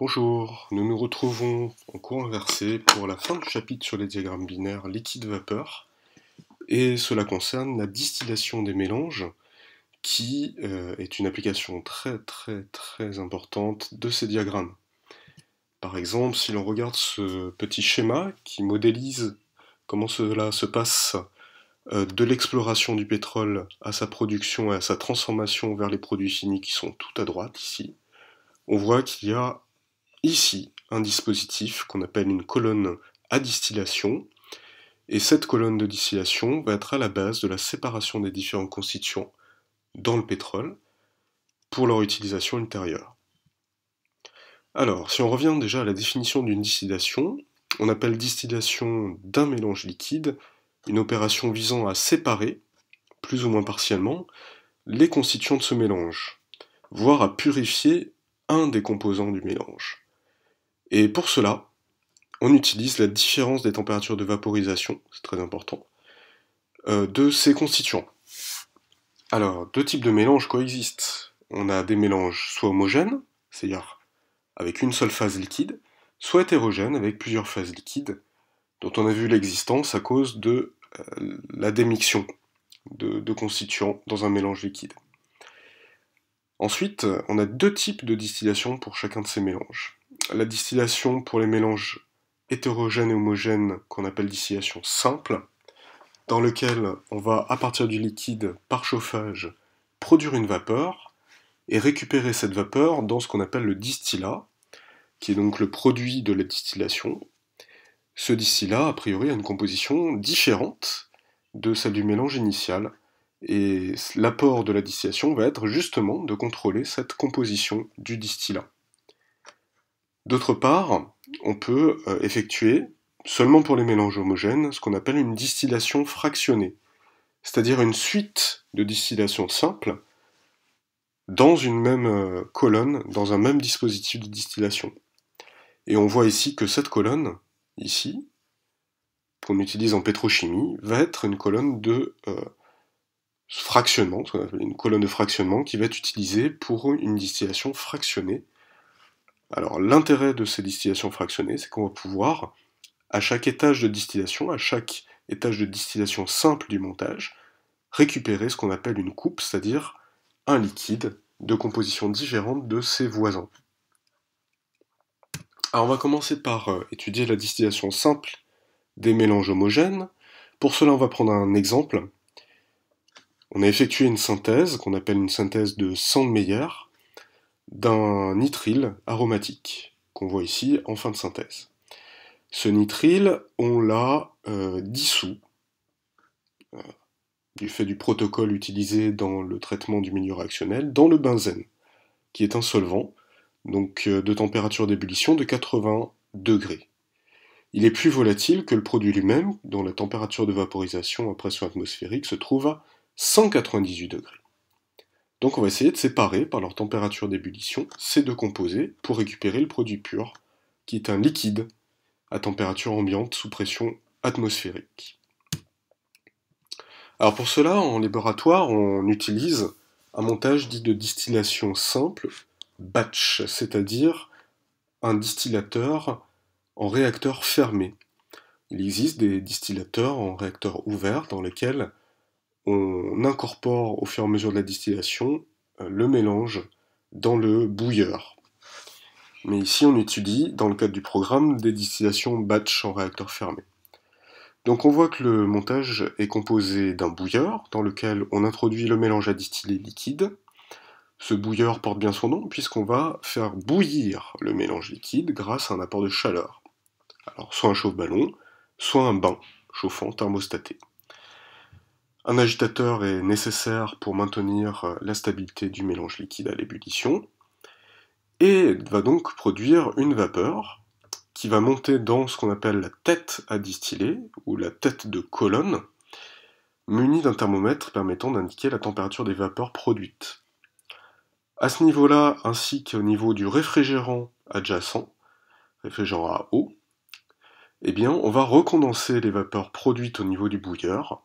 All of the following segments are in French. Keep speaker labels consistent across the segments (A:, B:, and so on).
A: Bonjour, nous nous retrouvons en cours inversé pour la fin du chapitre sur les diagrammes binaires liquide-vapeur, et cela concerne la distillation des mélanges, qui euh, est une application très très très importante de ces diagrammes. Par exemple, si l'on regarde ce petit schéma qui modélise comment cela se passe euh, de l'exploration du pétrole à sa production et à sa transformation vers les produits finis qui sont tout à droite ici, on voit qu'il y a ici un dispositif qu'on appelle une colonne à distillation. Et cette colonne de distillation va être à la base de la séparation des différents constituants dans le pétrole pour leur utilisation ultérieure. Alors, si on revient déjà à la définition d'une distillation, on appelle distillation d'un mélange liquide une opération visant à séparer, plus ou moins partiellement, les constituants de ce mélange, voire à purifier un des composants du mélange. Et pour cela, on utilise la différence des températures de vaporisation, c'est très important, euh, de ces constituants. Alors, deux types de mélanges coexistent. On a des mélanges soit homogènes, c'est-à-dire avec une seule phase liquide, soit hétérogènes, avec plusieurs phases liquides, dont on a vu l'existence à cause de euh, la démixion de constituants dans un mélange liquide. Ensuite, on a deux types de distillation pour chacun de ces mélanges la distillation pour les mélanges hétérogènes et homogènes qu'on appelle distillation simple, dans lequel on va, à partir du liquide, par chauffage, produire une vapeur et récupérer cette vapeur dans ce qu'on appelle le distillat, qui est donc le produit de la distillation. Ce distillat, a priori, a une composition différente de celle du mélange initial, et l'apport de la distillation va être justement de contrôler cette composition du distillat. D'autre part, on peut euh, effectuer, seulement pour les mélanges homogènes, ce qu'on appelle une distillation fractionnée, c'est-à-dire une suite de distillations simples dans une même euh, colonne, dans un même dispositif de distillation. Et on voit ici que cette colonne, ici, qu'on utilise en pétrochimie, va être une colonne de euh, fractionnement, ce qu'on appelle une colonne de fractionnement, qui va être utilisée pour une distillation fractionnée alors l'intérêt de ces distillations fractionnées, c'est qu'on va pouvoir, à chaque étage de distillation, à chaque étage de distillation simple du montage, récupérer ce qu'on appelle une coupe, c'est-à-dire un liquide de composition différente de ses voisins. Alors on va commencer par euh, étudier la distillation simple des mélanges homogènes. Pour cela, on va prendre un exemple. On a effectué une synthèse qu'on appelle une synthèse de Sandmeyer, d'un nitrile aromatique, qu'on voit ici en fin de synthèse. Ce nitrile, on l'a euh, dissous, euh, du fait du protocole utilisé dans le traitement du milieu réactionnel, dans le benzène, qui est un solvant, donc euh, de température d'ébullition de 80 degrés. Il est plus volatile que le produit lui-même, dont la température de vaporisation à pression atmosphérique se trouve à 198 degrés. Donc on va essayer de séparer par leur température d'ébullition ces deux composés pour récupérer le produit pur, qui est un liquide à température ambiante sous pression atmosphérique. Alors pour cela, en laboratoire, on utilise un montage dit de distillation simple, batch, c'est-à-dire un distillateur en réacteur fermé. Il existe des distillateurs en réacteur ouvert dans lesquels on incorpore au fur et à mesure de la distillation euh, le mélange dans le bouilleur. Mais ici, on étudie, dans le cadre du programme, des distillations batch en réacteur fermé. Donc on voit que le montage est composé d'un bouilleur dans lequel on introduit le mélange à distiller liquide. Ce bouilleur porte bien son nom puisqu'on va faire bouillir le mélange liquide grâce à un apport de chaleur. Alors soit un chauffe-ballon, soit un bain chauffant thermostaté. Un agitateur est nécessaire pour maintenir euh, la stabilité du mélange liquide à l'ébullition et va donc produire une vapeur qui va monter dans ce qu'on appelle la tête à distiller ou la tête de colonne munie d'un thermomètre permettant d'indiquer la température des vapeurs produites. À ce niveau-là, ainsi qu'au niveau du réfrigérant adjacent, réfrigérant à eau, eh bien, on va recondenser les vapeurs produites au niveau du bouilleur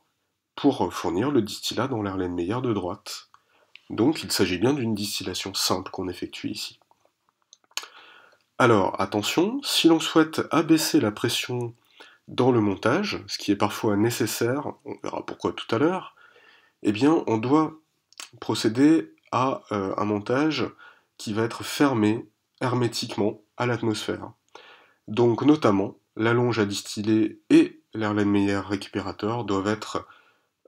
A: pour fournir le distillat dans meilleure de droite. Donc il s'agit bien d'une distillation simple qu'on effectue ici. Alors attention, si l'on souhaite abaisser la pression dans le montage, ce qui est parfois nécessaire, on verra pourquoi tout à l'heure, eh bien on doit procéder à euh, un montage qui va être fermé hermétiquement à l'atmosphère. Donc notamment, la longe à distiller et meilleure récupérateur doivent être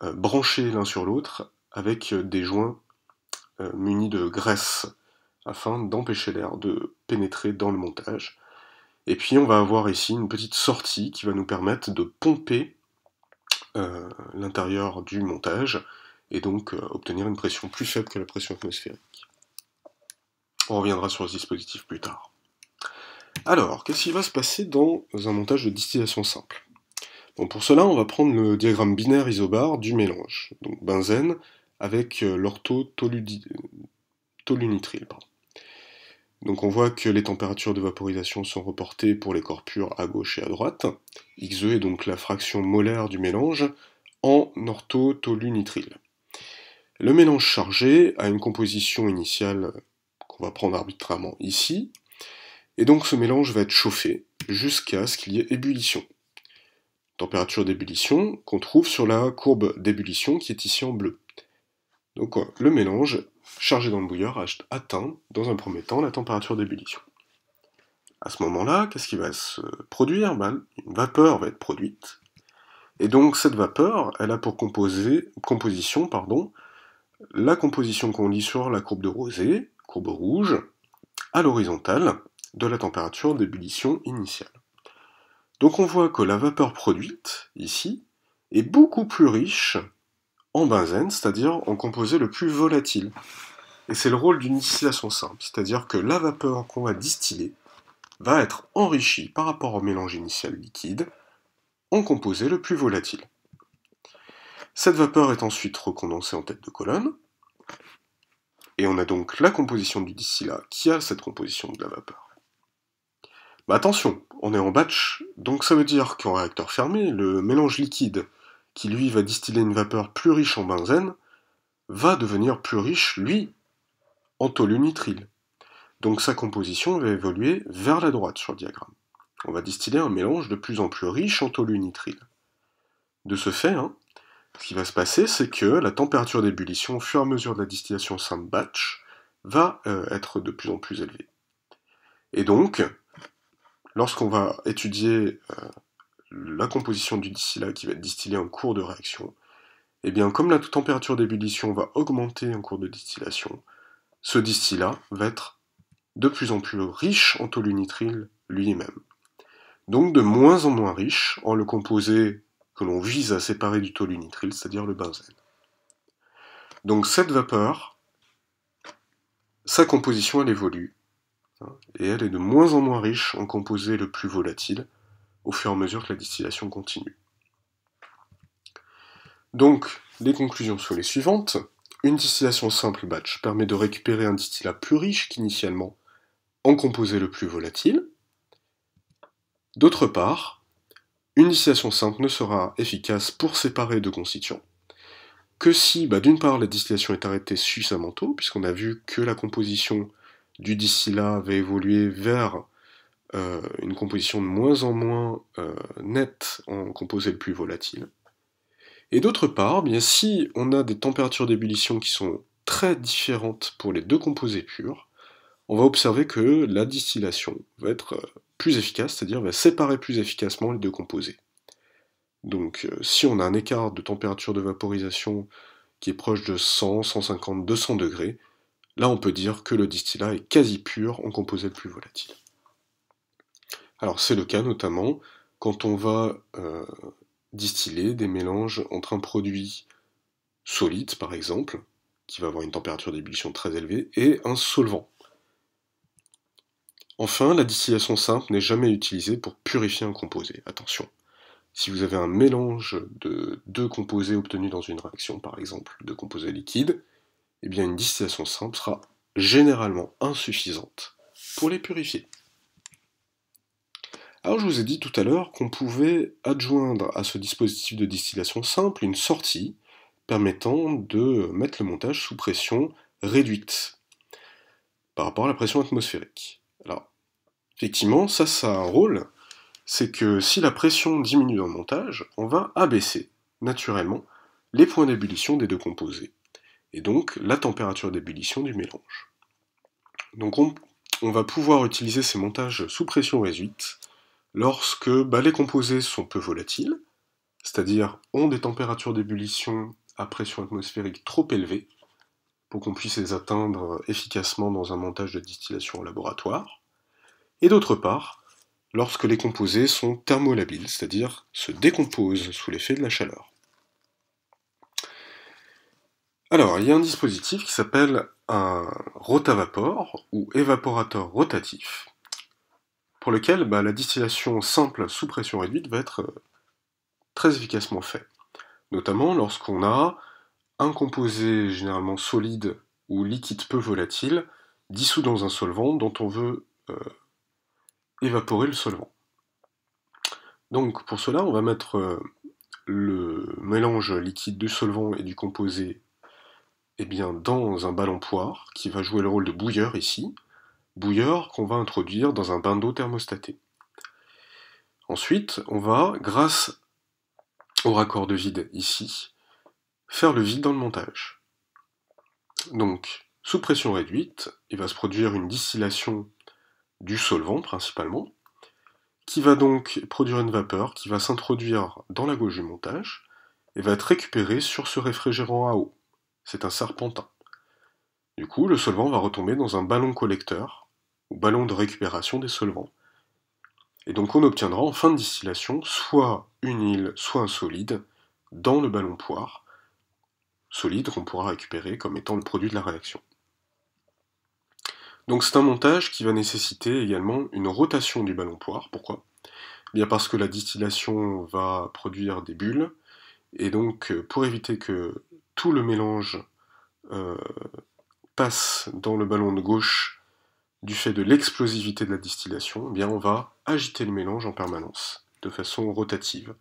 A: euh, branchés l'un sur l'autre avec euh, des joints euh, munis de graisse afin d'empêcher l'air de pénétrer dans le montage. Et puis on va avoir ici une petite sortie qui va nous permettre de pomper l'intérieur du montage et donc obtenir une pression plus faible que la pression atmosphérique. On reviendra sur ce dispositif plus tard. Alors, qu'est-ce qui va se passer dans un montage de distillation simple pour cela, on va prendre le diagramme binaire isobar du mélange, donc benzène avec euh, l'orthotolunitrile. Euh, donc on voit que les températures de vaporisation sont reportées pour les corps purs à gauche et à droite. XE est donc la fraction molaire du mélange en orthotolunitrile. Le mélange chargé a une composition initiale qu'on va prendre arbitrairement ici, et donc ce mélange va être chauffé jusqu'à ce qu'il y ait ébullition température d'ébullition qu'on trouve sur la courbe d'ébullition qui est ici en bleu. Donc euh, le mélange chargé dans le bouilleur atteint dans un premier temps la température d'ébullition. À ce moment-là, qu'est-ce qui va se produire ben, Une vapeur va être produite. Et donc cette vapeur, elle a pour composition pardon, la composition qu'on lit sur la courbe de rosée, courbe rouge, à l'horizontale de la température d'ébullition initiale. Donc on voit que la vapeur produite, ici, est beaucoup plus riche en benzène, c'est-à-dire en composé le plus volatile. Et c'est le rôle d'une distillation simple, c'est-à-dire que la vapeur qu'on va distiller va être enrichie par rapport au mélange initial liquide en composé le plus volatile. Cette vapeur est ensuite recondensée en tête de colonne, et on a donc la composition du distillat qui a cette composition de la vapeur. Bah, attention, on est en batch, donc ça veut dire qu'en réacteur fermé, le mélange liquide, qui lui va distiller une vapeur plus riche en benzène, va devenir plus riche, lui, en nitrile Donc sa composition va évoluer vers la droite sur le diagramme. On va distiller un mélange de plus en plus riche en nitrile De ce fait, hein, ce qui va se passer, c'est que la température d'ébullition au fur et à mesure de la distillation simple batch va euh, être de plus en plus élevée. Et donc, Lorsqu'on va étudier euh, la composition du distillat qui va être distillé en cours de réaction, eh bien, comme la température d'ébullition va augmenter en cours de distillation, ce distillat va être de plus en plus riche en nitrile lui-même. Donc de moins en moins riche en le composé que l'on vise à séparer du nitrile, c'est-à-dire le benzène. Donc cette vapeur, sa composition elle évolue, et elle est de moins en moins riche en composé le plus volatile au fur et à mesure que la distillation continue. Donc, les conclusions sont les suivantes. Une distillation simple batch permet de récupérer un distillat plus riche qu'initialement en composé le plus volatile. D'autre part, une distillation simple ne sera efficace pour séparer deux constituants que si, bah, d'une part, la distillation est arrêtée suffisamment tôt, puisqu'on a vu que la composition du d'ici va évoluer vers euh, une composition de moins en moins euh, nette en composés le plus volatile. Et d'autre part, bien si on a des températures d'ébullition qui sont très différentes pour les deux composés purs, on va observer que la distillation va être euh, plus efficace, c'est-à-dire va séparer plus efficacement les deux composés. Donc si on a un écart de température de vaporisation qui est proche de 100, 150, 200 degrés, Là, on peut dire que le distillat est quasi pur en composé le plus volatile. Alors, c'est le cas notamment quand on va euh, distiller des mélanges entre un produit solide, par exemple, qui va avoir une température d'ébullition très élevée, et un solvant. Enfin, la distillation simple n'est jamais utilisée pour purifier un composé. Attention, si vous avez un mélange de deux composés obtenus dans une réaction, par exemple, de composés liquides, eh une distillation simple sera généralement insuffisante pour les purifier. Alors je vous ai dit tout à l'heure qu'on pouvait adjoindre à ce dispositif de distillation simple une sortie permettant de mettre le montage sous pression réduite par rapport à la pression atmosphérique. Alors effectivement ça ça a un rôle, c'est que si la pression diminue dans le montage, on va abaisser naturellement les points d'ébullition des deux composés et donc la température d'ébullition du mélange. Donc on, va pouvoir utiliser ces montages sous pression réduite lorsque bah, les composés sont peu volatiles, c'est-à-dire ont des températures d'ébullition à pression atmosphérique trop élevées pour qu'on puisse les atteindre efficacement dans un montage de distillation au laboratoire, et d'autre part, lorsque les composés sont thermolabiles, c'est-à-dire se décomposent sous l'effet de la chaleur. Alors, il y a un dispositif qui s'appelle un rotavapor ou évaporateur rotatif, pour lequel bah, la distillation simple sous pression réduite va être euh, très efficacement faite, notamment lorsqu'on a un composé généralement solide ou liquide peu volatile dissous dans un solvant dont on veut euh, évaporer le solvant. Donc pour cela, on va mettre euh, le mélange liquide du solvant et du composé eh bien, dans un ballon poire, qui va jouer le rôle de bouilleur ici, bouilleur qu'on va introduire dans un bain d'eau thermostaté. Ensuite, on va, grâce au raccord de vide ici, faire le vide dans le montage. Donc, sous pression réduite, il va se produire une distillation du solvant principalement, qui va donc produire une vapeur qui va s'introduire dans la gauche du montage et va être récupérée sur ce réfrigérant à eau c'est un serpentin. Du coup, le solvant va retomber dans un ballon collecteur, ou ballon de récupération des solvants. Et donc on obtiendra en fin de distillation soit une île, soit un solide dans le ballon poire, solide qu'on pourra récupérer comme étant le produit de la réaction. Donc c'est un montage qui va nécessiter également une rotation du ballon poire. Pourquoi eh Bien parce que la distillation va produire des bulles, et donc euh, pour éviter que tout le mélange euh, passe dans le ballon de gauche du fait de l'explosivité de la distillation, eh bien on va agiter le mélange en permanence, de façon rotative.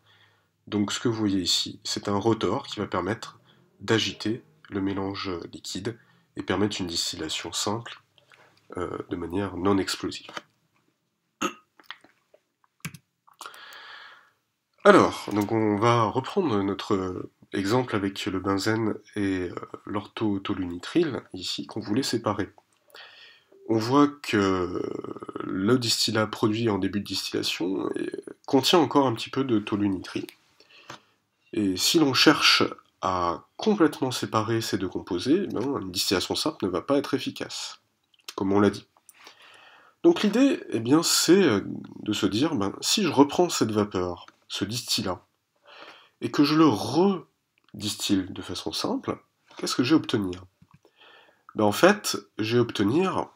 A: Donc ce que vous voyez ici, c'est un rotor qui va permettre d'agiter le mélange liquide et permettre une distillation simple euh, de manière non explosive. Alors, donc on va reprendre notre Exemple avec le benzène et euh, l'ortho-tolunitrile, ici, qu'on voulait séparer. On voit que euh, le distillat produit en début de distillation euh, contient encore un petit peu de tolunitril. Et si l'on cherche à complètement séparer ces deux composés, eh ben, une distillation simple ne va pas être efficace, comme on l'a dit. Donc l'idée, eh bien, c'est de se dire, ben, si je reprends cette vapeur, ce distillat, et que je le re distille de façon simple, qu'est-ce que j'ai vais obtenir ben, En fait, je vais obtenir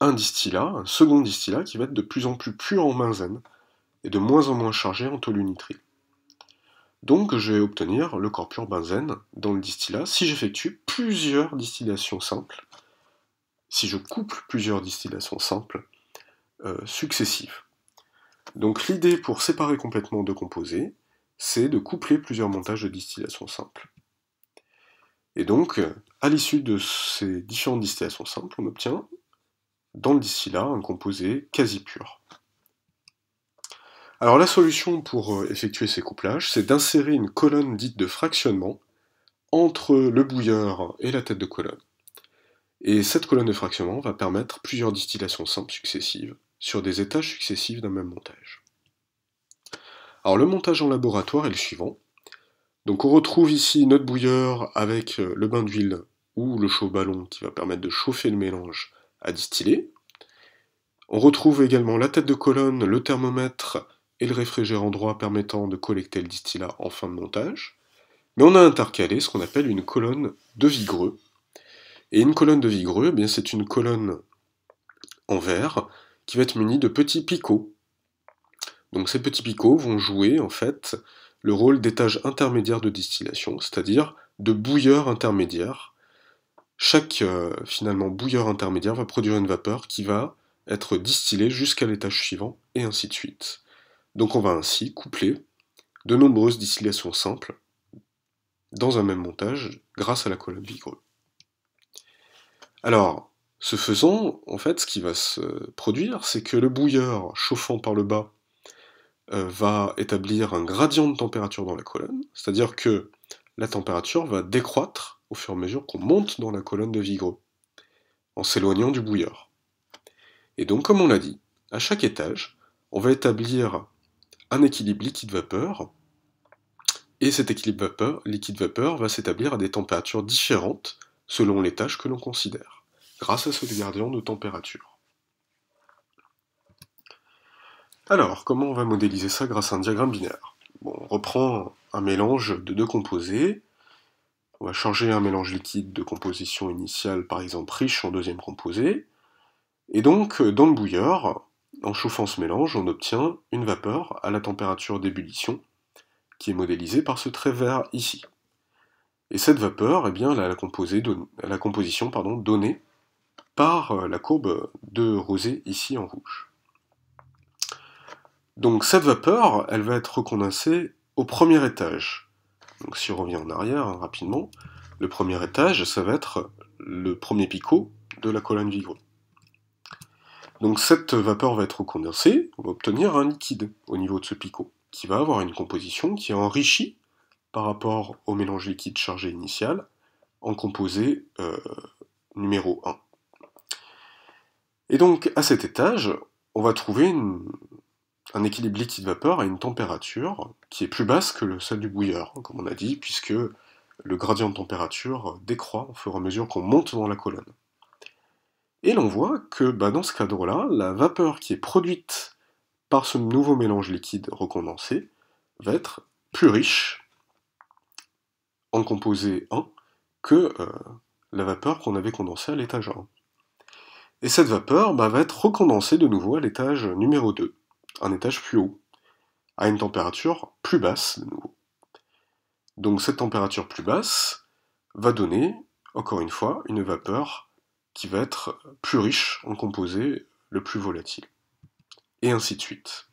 A: un distillat, un second distillat qui va être de plus en plus pur en benzène et de moins en moins chargé en toluenitrile. Donc je vais obtenir le corps pur benzène dans le distillat si j'effectue plusieurs distillations simples, si je couple plusieurs distillations simples euh, successives. Donc l'idée pour séparer complètement deux composés, c'est de coupler plusieurs montages de distillation simple. Et donc, à l'issue de ces différentes distillations simples, on obtient dans le distillat un composé quasi pur. Alors la solution pour euh, effectuer ces couplages, c'est d'insérer une colonne dite de fractionnement entre le bouilleur et la tête de colonne. Et cette colonne de fractionnement va permettre plusieurs distillations simples successives sur des étages successifs d'un même montage. Alors le montage en laboratoire est le suivant. Donc on retrouve ici notre bouilleur avec euh, le bain d'huile ou le chaud-ballon qui va permettre de chauffer le mélange à distiller. On retrouve également la tête de colonne, le thermomètre et le réfrigérant droit permettant de collecter le distillat en fin de montage. Mais on a intercalé ce qu'on appelle une colonne de vigreux. Et une colonne de vigreux, eh bien c'est une colonne en verre qui va être munie de petits picots donc ces petits picots vont jouer en fait le rôle d'étage intermédiaire de distillation, c'est-à-dire de bouilleur intermédiaire. Chaque euh, finalement bouilleur intermédiaire va produire une vapeur qui va être distillée jusqu'à l'étage suivant, et ainsi de suite. Donc on va ainsi coupler de nombreuses distillations simples dans un même montage grâce à la colonne Vigreux. Alors, ce faisant, en fait, ce qui va se produire, c'est que le bouilleur chauffant par le bas euh, va établir un gradient de température dans la colonne, c'est-à-dire que la température va décroître au fur et à mesure qu'on monte dans la colonne de Vigreux, en s'éloignant du bouilleur. Et donc, comme on l'a dit, à chaque étage, on va établir un équilibre liquide-vapeur, et cet équilibre vapeur, liquide-vapeur va s'établir à des températures différentes selon les tâches que l'on considère, grâce à ce gradient de température. Alors, comment on va modéliser ça grâce à un diagramme binaire On reprend un mélange de deux composés. On va changer un mélange liquide de composition initiale, par exemple riche, en deuxième composé. Et donc, euh, dans le bouilleur, en chauffant ce mélange, on obtient une vapeur à la température d'ébullition, qui est modélisée par ce trait vert ici. Et cette vapeur, eh bien, elle a la, la composition pardon, donnée par euh, la courbe de rosé ici en rouge. Donc cette vapeur, elle va être recondensée au premier étage. Donc si on revient en arrière hein, rapidement, le premier étage, ça va être le premier picot de la colonne vigreux. Donc cette vapeur va être condensée, on va obtenir un liquide au niveau de ce picot, qui va avoir une composition qui est enrichie par rapport au mélange liquide chargé initial, en composé euh, numéro 1. Et donc à cet étage, on va trouver une, un équilibre liquide-vapeur à une température qui est plus basse que celle du bouilleur, hein, comme on a dit, puisque le gradient de température décroît au fur et à mesure qu'on monte dans la colonne. Et l'on voit que bah, dans ce cadre-là, la vapeur qui est produite par ce nouveau mélange liquide recondensé va être plus riche en composé 1 que euh, la vapeur qu'on avait condensée à l'étage 1. Et cette vapeur bah, va être recondensée de nouveau à l'étage numéro 2 un étage plus haut, à une température plus basse de nouveau. Donc cette température plus basse va donner, encore une fois, une vapeur qui va être plus riche en composé le plus volatile. Et ainsi de suite.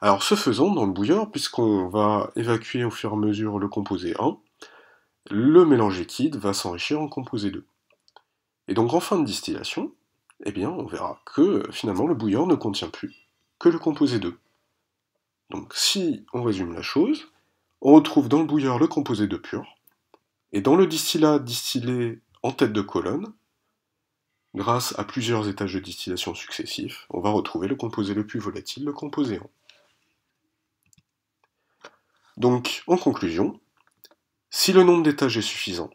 A: Alors ce faisant, dans le bouilleur, puisqu'on va évacuer au fur et à mesure le composé 1, le mélange liquide va s'enrichir en composé 2. Et donc en fin de distillation, eh bien on verra que finalement le bouillon ne contient plus que le composé 2. Donc si on résume la chose, on retrouve dans le bouilleur le composé 2 pur, et dans le distillat distillé en tête de colonne, grâce à plusieurs étages de distillation successifs, on va retrouver le composé le plus volatile, le composé 1. Donc, en conclusion, si le nombre d'étages est suffisant,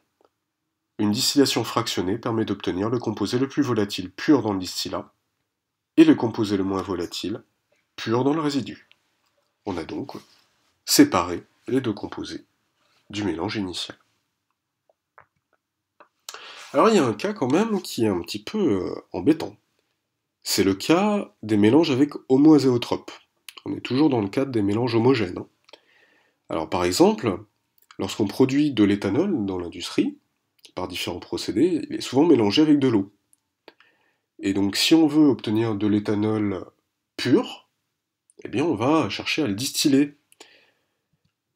A: une distillation fractionnée permet d'obtenir le composé le plus volatile pur dans le distillat, et le composé le moins volatile, pur dans le résidu. On a donc séparé les deux composés du mélange initial. Alors il y a un cas quand même qui est un petit peu euh, embêtant. C'est le cas des mélanges avec homoazéotropes. On est toujours dans le cadre des mélanges homogènes. Hein. Alors par exemple, lorsqu'on produit de l'éthanol dans l'industrie, par différents procédés, il est souvent mélangé avec de l'eau. Et donc si on veut obtenir de l'éthanol pur, eh bien on va chercher à le distiller.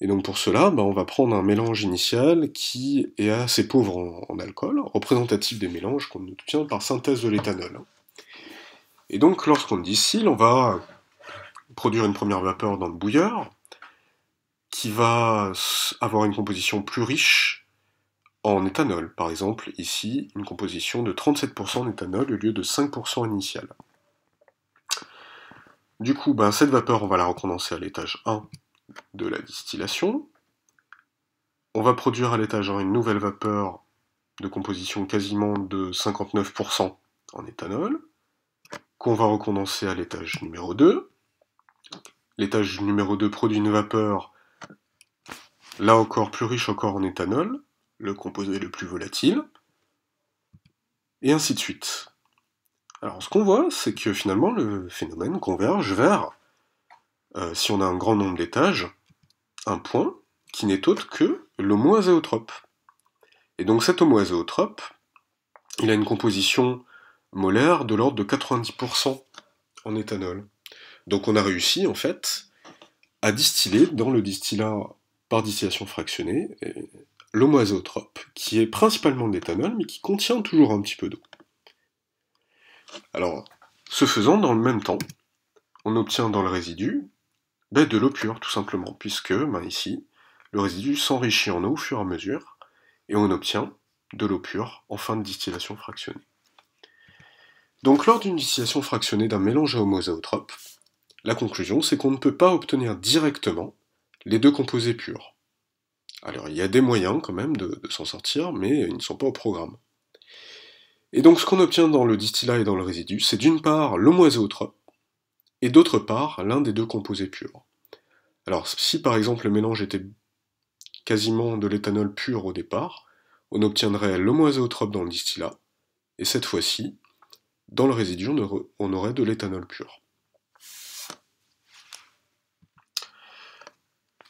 A: Et donc pour cela, bah, on va prendre un mélange initial qui est assez pauvre en, en alcool, représentatif des mélanges qu'on obtient par synthèse de l'éthanol. Et donc lorsqu'on distille, on va produire une première vapeur dans le bouilleur, qui va avoir une composition plus riche en éthanol, par exemple, ici, une composition de 37% d'éthanol au lieu de 5% initial. Du coup, ben, cette vapeur, on va la recondenser à l'étage 1 de la distillation. On va produire à l'étage 1 une nouvelle vapeur de composition quasiment de 59% en éthanol, qu'on va recondenser à l'étage numéro 2. L'étage numéro 2 produit une vapeur, là encore plus riche encore en éthanol, le composé le plus volatile, et ainsi de suite. Alors ce qu'on voit, c'est que finalement le phénomène converge vers, euh, si on a un grand nombre d'étages, un point qui n'est autre que l'homoazéotrope. Et donc cet homoazéotrope, il a une composition molaire de l'ordre de 90% en éthanol. Donc on a réussi en fait à distiller dans le distillat par distillation fractionnée, l'homoazotrope, qui est principalement de l'éthanol, mais qui contient toujours un petit peu d'eau. Alors, ce faisant, dans le même temps, on obtient dans le résidu ben, de l'eau pure, tout simplement, puisque ben, ici, le résidu s'enrichit en eau au fur et à mesure, et on obtient de l'eau pure en fin de distillation fractionnée. Donc lors d'une distillation fractionnée d'un mélange à la conclusion c'est qu'on ne peut pas obtenir directement les deux composés purs. Alors il y a des moyens quand même de, s'en sortir, mais ils ne sont pas au programme. Et donc ce qu'on obtient dans le distillat et dans le résidu, c'est d'une part eau-trop, et d'autre part l'un des deux composés purs. Alors si par exemple le mélange était quasiment de l'éthanol pur au départ, on obtiendrait l'homoazéotrope dans le distillat, et cette fois-ci, dans le résidu, on aurait de l'éthanol pur.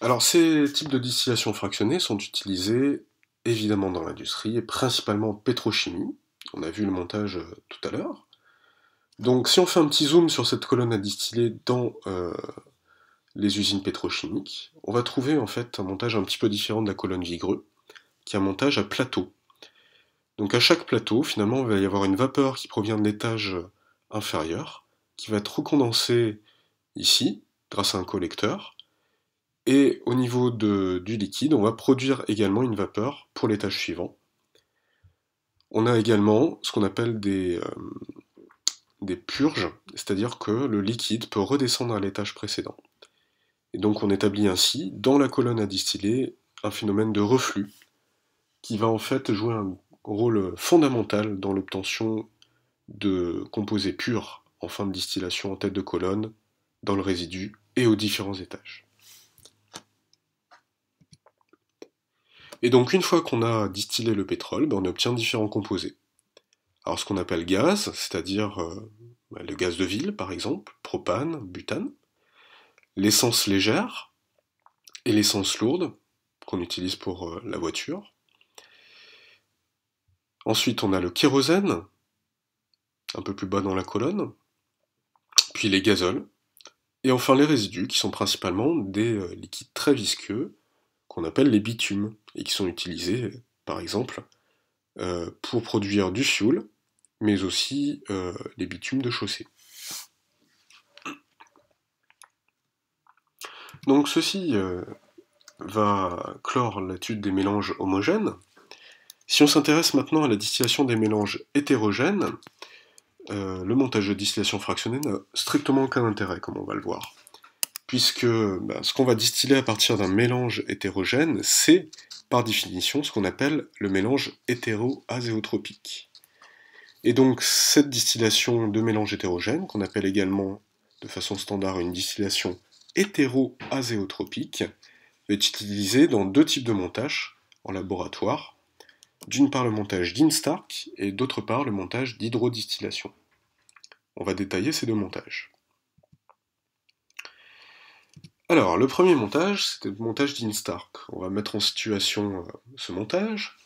A: Alors ces types de distillation fractionnée sont utilisés évidemment dans l'industrie et principalement en pétrochimie. On a vu le montage euh, tout à l'heure. Donc si on fait un petit zoom sur cette colonne à distiller dans euh, les usines pétrochimiques, on va trouver en fait un montage un petit peu différent de la colonne vigreux, qui est un montage à plateau. Donc à chaque plateau, finalement, il va y avoir une vapeur qui provient de l'étage euh, inférieur, qui va être recondensée ici, grâce à un collecteur, et au niveau du liquide, on va produire également une vapeur pour l'étage suivant. On a également ce qu'on appelle des, euh, des purges, c'est-à-dire que le liquide peut redescendre à l'étage précédent. Et donc on établit ainsi, dans la colonne à distiller, un phénomène de reflux qui va en fait jouer un rôle fondamental dans l'obtention de composés purs en fin de distillation en tête de colonne, dans le résidu et aux différents étages. Et donc une fois qu'on a distillé le pétrole, ben, on obtient différents composés. Alors ce qu'on appelle gaz, c'est-à-dire euh, ben, le gaz de ville par exemple, propane, butane, l'essence légère et l'essence lourde qu'on utilise pour euh, la voiture. Ensuite on a le kérosène, un peu plus bas dans la colonne, puis les gazoles, et enfin les résidus qui sont principalement des euh, liquides très visqueux, qu'on appelle les bitumes, et qui sont utilisés, par exemple, euh, pour produire du fioul, mais aussi euh, les bitumes de chaussée. Donc ceci euh, va clore l'étude des mélanges homogènes. Si on s'intéresse maintenant à la distillation des mélanges hétérogènes, le montage de distillation fractionnée n'a strictement aucun intérêt, comme on va le voir puisque ben, ce qu'on va distiller à partir d'un mélange hétérogène, c'est par définition ce qu'on appelle le mélange hétéroazéotropique. Et donc cette distillation de mélange hétérogène, qu'on appelle également de façon standard une distillation hétéroazéotropique, est utilisée dans deux types de montages en laboratoire, d'une part le montage d'Instark et d'autre part le montage d'hydrodistillation. On va détailler ces deux montages. Alors, le premier montage, c'était le montage d'Instark. On va mettre en situation euh, ce montage.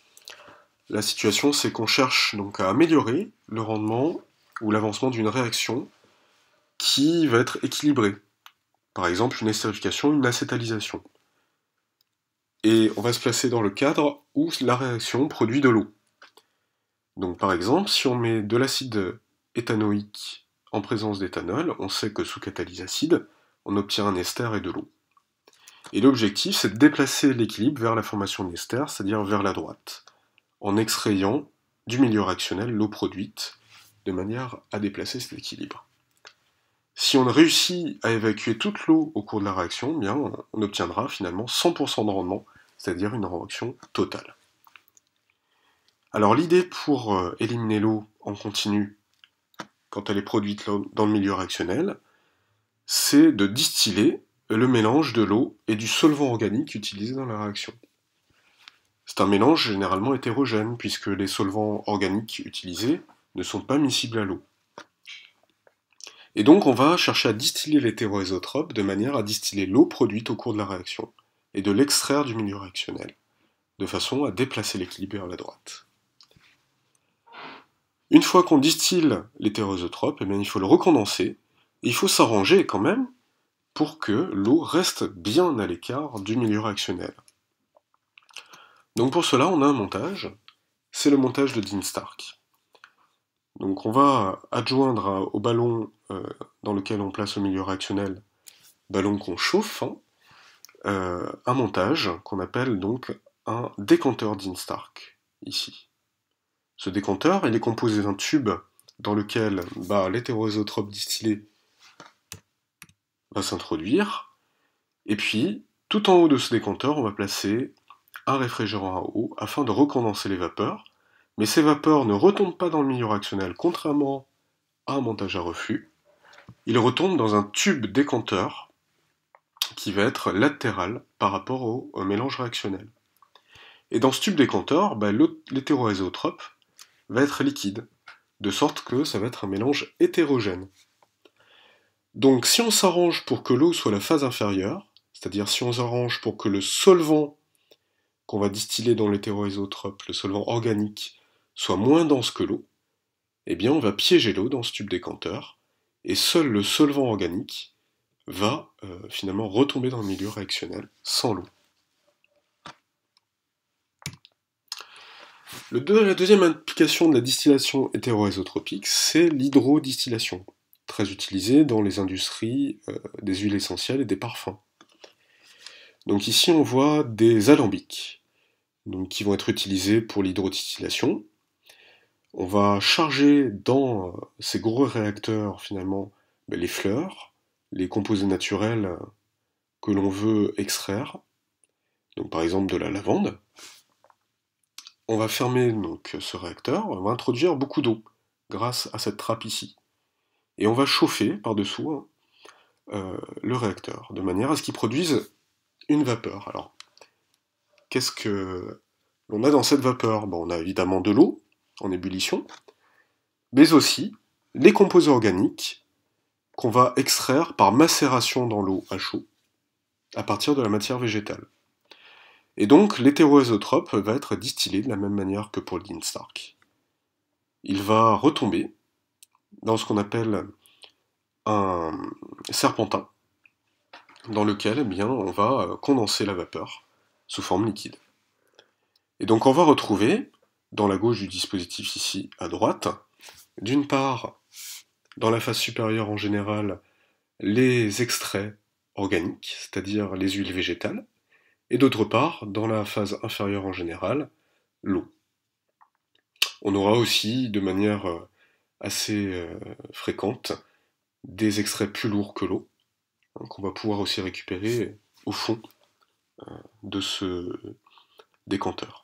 A: La situation, c'est qu'on cherche donc à améliorer le rendement ou l'avancement d'une réaction qui va être équilibrée. Par exemple, une estérification, une acétalisation. Et on va se placer dans le cadre où la réaction produit de l'eau. Donc par exemple, si on met de l'acide éthanoïque en présence d'éthanol, on sait que sous catalyse acide, on obtient un ester et de l'eau. Et l'objectif, c'est de déplacer l'équilibre vers la formation d'ester, c'est-à-dire vers la droite, en extrayant du milieu réactionnel l'eau produite, de manière à déplacer cet équilibre. Si on réussit à évacuer toute l'eau au cours de la réaction, eh bien on obtiendra finalement 100% de rendement, c'est-à-dire une réaction totale. Alors l'idée pour euh, éliminer l'eau en continu quand elle est produite dans le milieu réactionnel, c'est de distiller le mélange de l'eau et du solvant organique utilisé dans la réaction. C'est un mélange généralement hétérogène, puisque les solvants organiques utilisés ne sont pas miscibles à l'eau. Et donc on va chercher à distiller l'hétéroisotrope de manière à distiller l'eau produite au cours de la réaction, et de l'extraire du milieu réactionnel, de façon à déplacer l'équilibre vers la droite. Une fois qu'on distille l'hétéroisotrope, eh il faut le recondenser il faut s'arranger quand même pour que l'eau reste bien à l'écart du milieu réactionnel. Donc pour cela, on a un montage, c'est le montage de Dean Stark. Donc on va adjoindre au ballon euh, dans lequel on place au milieu réactionnel, ballon qu'on chauffe, hein, euh, un montage qu'on appelle donc un décanteur Dean Stark, ici. Ce décanteur, il est composé d'un tube dans lequel bah, l'hétéroisotrope distillé s'introduire. Et puis, tout en haut de ce décompteur, on va placer un réfrigérant à eau afin de recondenser les vapeurs. Mais ces vapeurs ne retombent pas dans le milieu réactionnel, contrairement à un montage à refus. Ils retombent dans un tube décompteur qui va être latéral par rapport au, mélange réactionnel. Et dans ce tube décompteur, bah, l'hétéroazotrope va être liquide, de sorte que ça va être un mélange hétérogène. Donc si on s'arrange pour que l'eau soit la phase inférieure, c'est-à-dire si on s'arrange pour que le solvant qu'on va distiller dans l'hétéro-ésotrope, le solvant organique, soit moins dense que l'eau, eh bien on va piéger l'eau dans ce tube décanteur, et seul le solvant organique va euh, finalement retomber dans le milieu réactionnel sans l'eau. la deuxième implication de la distillation hétéroésotropique, c'est l'hydrodistillation très utilisé dans les industries euh, des huiles essentielles et des parfums. Donc ici on voit des alambics donc, qui vont être utilisés pour l'hydrodistillation. On va charger dans euh, ces gros réacteurs finalement ben, les fleurs, les composés naturels euh, que l'on veut extraire, donc par exemple de la lavande. On va fermer donc ce réacteur, on va introduire beaucoup d'eau grâce à cette trappe ici et on va chauffer par-dessous hein, euh, le réacteur, de manière à ce qu'il produise une vapeur. Alors, qu'est-ce que l'on a dans cette vapeur On a évidemment de l'eau en ébullition, mais aussi les composés organiques qu'on va extraire par macération dans l'eau à chaud à partir de la matière végétale. Et donc l'hétéroésotrope va être distillé de la même manière que pour Stark. Il va retomber dans ce qu'on appelle un serpentin, dans lequel eh bien, on va euh, condenser la vapeur sous forme liquide. Et donc on va retrouver, dans la gauche du dispositif ici à droite, d'une part, dans la phase supérieure en général, les extraits organiques, c'est-à-dire les huiles végétales, et d'autre part, dans la phase inférieure en général, l'eau. On aura aussi, de manière euh, assez euh, fréquente, des extraits plus lourds que l'eau, hein, qu'on va pouvoir aussi récupérer au fond euh, de ce décanteur.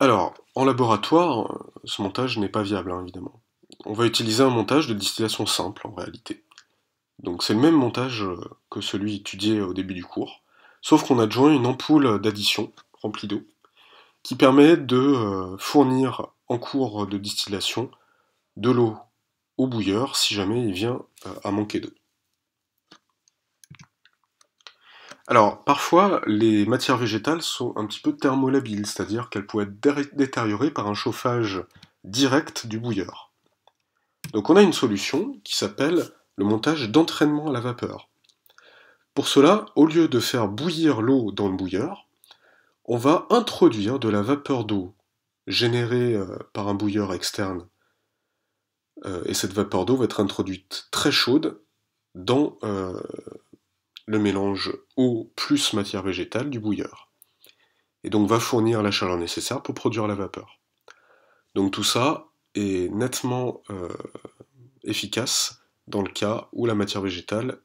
A: Alors, en laboratoire, euh, ce montage n'est pas viable, hein, évidemment. On va utiliser un montage de distillation simple, en réalité. Donc c'est le même montage que celui étudié au début du cours, sauf qu'on adjoint une ampoule d'addition remplie d'eau, qui permet de euh, fournir en cours de distillation de l'eau au bouilleur si jamais il vient euh, à manquer d'eau. Alors, parfois, les matières végétales sont un petit peu thermolabiles, c'est-à-dire qu'elles peuvent être détériorées par un chauffage direct du bouilleur. Donc on a une solution qui s'appelle le montage d'entraînement à la vapeur. Pour cela, au lieu de faire bouillir l'eau dans le bouilleur, on va introduire de la vapeur d'eau générée euh, par un bouilleur externe. Euh, et cette vapeur d'eau va être introduite très chaude dans euh, le mélange eau plus matière végétale du bouilleur. Et donc va fournir la chaleur nécessaire pour produire la vapeur. Donc tout ça est nettement efficace dans le cas où la matière végétale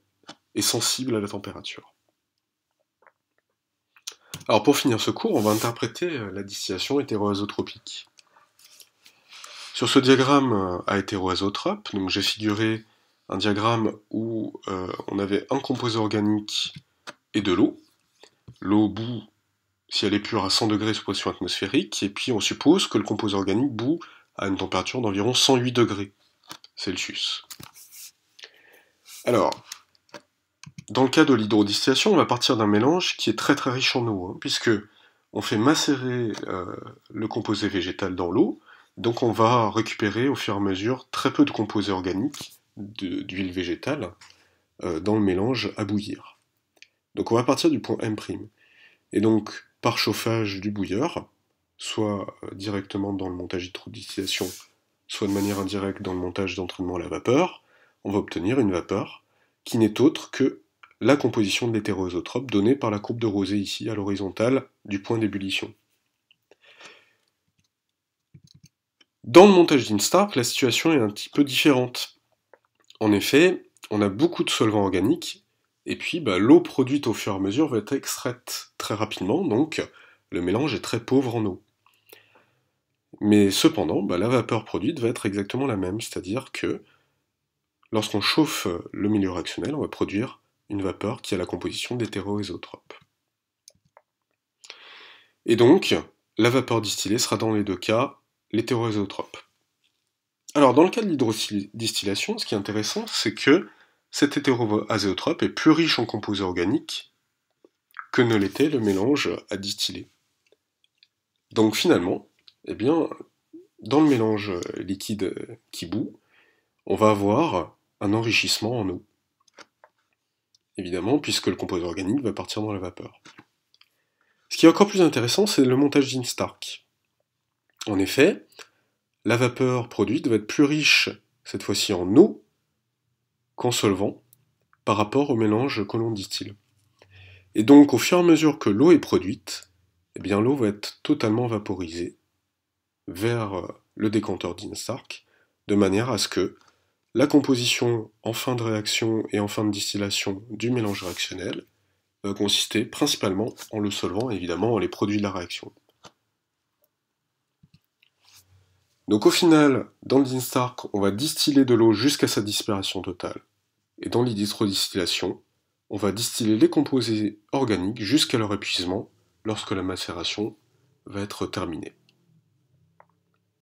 A: est sensible à la température. Alors pour finir ce cours, on va interpréter euh, la distillation hétéroazotropique. Sur ce diagramme euh, à hétéroazotrope, j'ai figuré un diagramme où euh, on avait un composé organique et de l'eau. L'eau bout, si elle est pure, à 100 degrés sous pression atmosphérique, et puis on suppose que le composé organique bout à une température d'environ 108 degrés Celsius. Alors, dans le cas de l'hydrodistillation, on va partir d'un mélange qui est très très riche en eau, hein, puisque on fait macérer euh, le composé végétal dans l'eau, donc on va récupérer au fur et à mesure très peu de composés organiques, d'huile végétale, euh, dans le mélange à bouillir. Donc on va partir du point M'. Et donc par chauffage du bouilleur, soit euh, directement dans le montage d'hydrodistillation, soit de manière indirecte dans le montage d'entraînement à la vapeur, on va obtenir une vapeur qui n'est autre que la composition de l'hétéroisotrope donnée par la courbe de rosée ici à l'horizontale du point d'ébullition. Dans le montage d'Instark, la situation est un petit peu différente. En effet, on a beaucoup de solvants organiques, et puis bah, l'eau produite au fur et à mesure va être extraite très rapidement, donc le mélange est très pauvre en eau. Mais cependant, bah, la vapeur produite va être exactement la même, c'est-à-dire que lorsqu'on chauffe le milieu réactionnel, on va produire une vapeur qui a la composition d'hétéroisotrope. Et donc, la vapeur distillée sera dans les deux cas l'hétéroisotrope. Alors, dans le cas de l'hydrodistillation, ce qui est intéressant, c'est que cet hétéroazotrope est plus riche en composés organiques que ne l'était le mélange à distiller. Donc finalement, eh bien, dans le mélange liquide qui bout, on va avoir un enrichissement en eau évidemment, puisque le composé organique va partir dans la vapeur. Ce qui est encore plus intéressant, c'est le montage d'Instark. En effet, la vapeur produite va être plus riche, cette fois-ci en eau, qu'en solvant, par rapport au mélange que l'on dit-il. Et donc, au fur et à mesure que l'eau est produite, eh bien l'eau va être totalement vaporisée vers le décanteur d'Instark, de manière à ce que la composition en fin de réaction et en fin de distillation du mélange réactionnel va euh, consister principalement en le solvant, évidemment, en les produits de la réaction. Donc au final, dans le Stark, on va distiller de l'eau jusqu'à sa disparition totale. Et dans l'hydrodistillation, on va distiller les composés organiques jusqu'à leur épuisement lorsque la macération va être terminée.